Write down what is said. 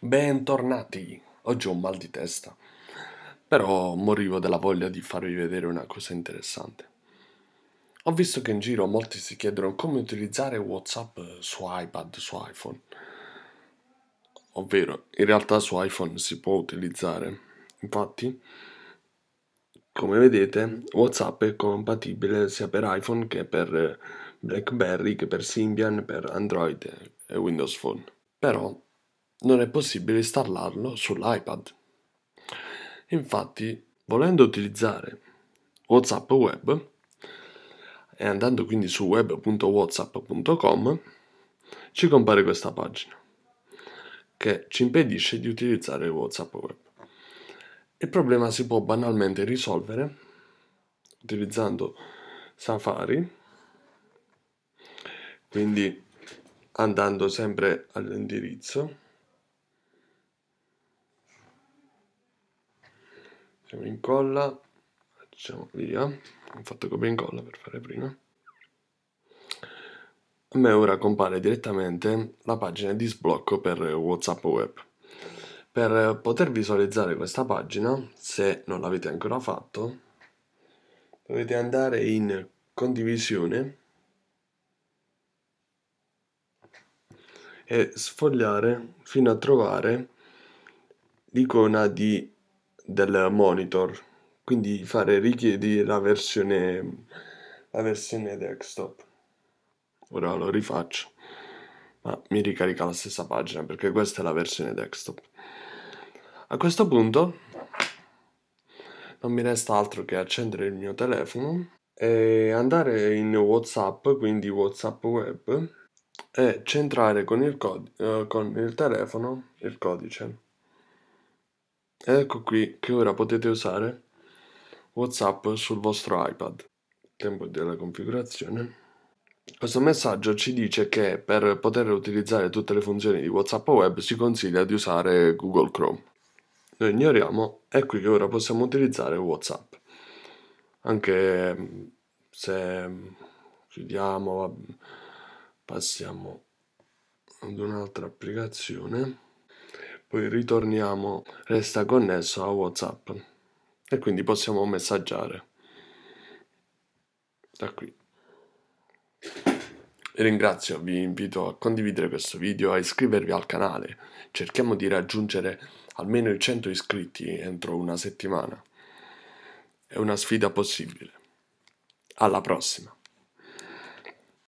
Bentornati! Oggi ho un mal di testa, però morivo della voglia di farvi vedere una cosa interessante. Ho visto che in giro molti si chiedono come utilizzare Whatsapp su iPad, su iPhone. Ovvero, in realtà su iPhone si può utilizzare. Infatti, come vedete, Whatsapp è compatibile sia per iPhone che per BlackBerry, che per Symbian, per Android e Windows Phone. Però non è possibile installarlo sull'iPad. Infatti, volendo utilizzare WhatsApp Web e andando quindi su web.whatsapp.com ci compare questa pagina che ci impedisce di utilizzare WhatsApp Web. Il problema si può banalmente risolvere utilizzando Safari, quindi andando sempre all'indirizzo facciamo incolla facciamo via ho fatto copia e incolla per fare prima a me ora compare direttamente la pagina di sblocco per whatsapp web per poter visualizzare questa pagina se non l'avete ancora fatto dovete andare in condivisione e sfogliare fino a trovare l'icona di del monitor, quindi fare richiedi la versione, la versione desktop. Ora lo rifaccio, ma mi ricarica la stessa pagina perché questa è la versione desktop. A questo punto non mi resta altro che accendere il mio telefono e andare in WhatsApp, quindi WhatsApp web, e centrare con il, eh, con il telefono il codice. Ecco qui che ora potete usare WhatsApp sul vostro iPad. Tempo della configurazione. Questo messaggio ci dice che per poter utilizzare tutte le funzioni di WhatsApp web si consiglia di usare Google Chrome. Lo ignoriamo, è qui che ora possiamo utilizzare WhatsApp. Anche mm, se mm, chiudiamo, passiamo ad un'altra applicazione poi ritorniamo, resta connesso a WhatsApp e quindi possiamo messaggiare da qui. Vi ringrazio, vi invito a condividere questo video, a iscrivervi al canale. Cerchiamo di raggiungere almeno i 100 iscritti entro una settimana. È una sfida possibile. Alla prossima!